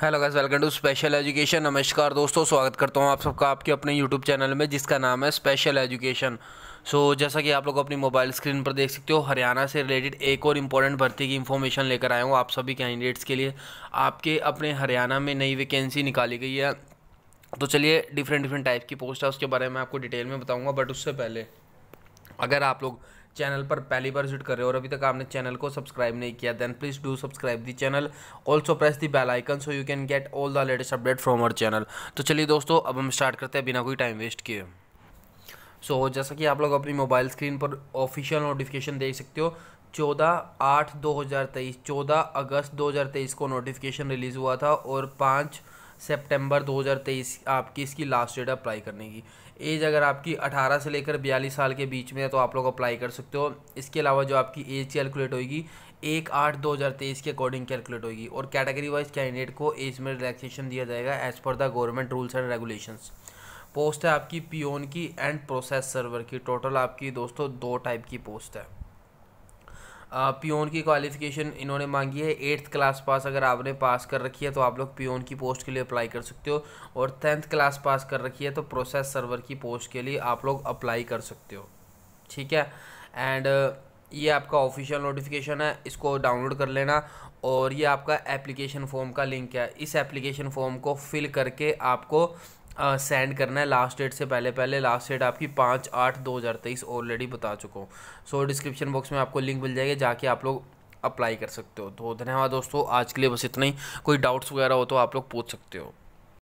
hello guys welcome to special education नमस्कार दोस्तों स्वागत करता हूँ आप सबका आपके अपने यूट्यूब चैनल में जिसका नाम है स्पेशल एजुकेशन सो so, जैसा कि आप लोग अपनी मोबाइल स्क्रीन पर देख सकते हो हरियाणा से रिलेटेड एक और इम्पोर्टेंट भर्ती की इन्फॉर्मेशन लेकर आया हूं आप सभी कैंडिडेट्स के लिए आपके अपने हरियाणा में नई वैकेंसी निकाली गई है तो चलिए डिफरेंट डिफरेंट टाइप की पोस्ट है उसके बारे में आपको डिटेल में बताऊँगा बट उससे पहले अगर आप लोग चैनल पर पहली बार विजिट कर रहे हो और अभी तक आपने चैनल को सब्सक्राइब नहीं किया then please do subscribe the channel also press the bell icon so you can get all the latest update from our channel तो चलिए दोस्तों अब हम स्टार्ट करते हैं बिना कोई टाइम वेस्ट किए सो so, जैसा कि आप लोग अपनी मोबाइल स्क्रीन पर ऑफिशियल नोटिफिकेशन देख सकते हो चौदह आठ दो हज़ार तेईस चौदह अगस्त दो हज़ार तेईस को नोटिफिकेशन रिलीज़ हुआ था और पाँच सितंबर 2023 आपकी इसकी लास्ट डेट अप्लाई करने की एज अगर आपकी 18 से लेकर 42 साल के बीच में है तो आप लोग अप्लाई कर सकते हो इसके अलावा जो आपकी एज कैलकुलेट होगी एक आठ दो हज़ार तेईस के अकॉर्डिंग कैलकुलेट होगी और कैटेगरी वाइज कैंडिडेट को एज में रिलैक्सेशन दिया जाएगा as per the government rules and regulations post है आपकी पीओन की एंड प्रोसेस सर्वर की टोटल आपकी दोस्तों दो टाइप की पोस्ट है पियोन की क्वालिफ़िकेशन इन्होंने मांगी है एट्थ क्लास पास अगर आपने पास कर रखी है तो आप लोग पियोन की पोस्ट के लिए अप्लाई कर सकते हो और टेंथ क्लास पास कर रखी है तो प्रोसेस सर्वर की पोस्ट के लिए आप लोग अप्लाई कर सकते हो ठीक है एंड ये आपका ऑफिशियल नोटिफिकेशन है इसको डाउनलोड कर लेना और ये आपका एप्लीकेशन फॉर्म का लिंक है इस एप्लीकेशन फॉर्म को फिल करके आपको सेंड uh, करना है लास्ट डेट से पहले पहले लास्ट डेट आपकी पाँच आठ दो हज़ार तेईस ऑलरेडी बता चुका हूँ सो डिस्क्रिप्शन बॉक्स में आपको लिंक मिल जाएगी जाके आप लोग अप्लाई कर सकते हो तो धन्यवाद दोस्तों आज के लिए बस इतना ही कोई डाउट्स वगैरह हो तो आप लोग पूछ सकते हो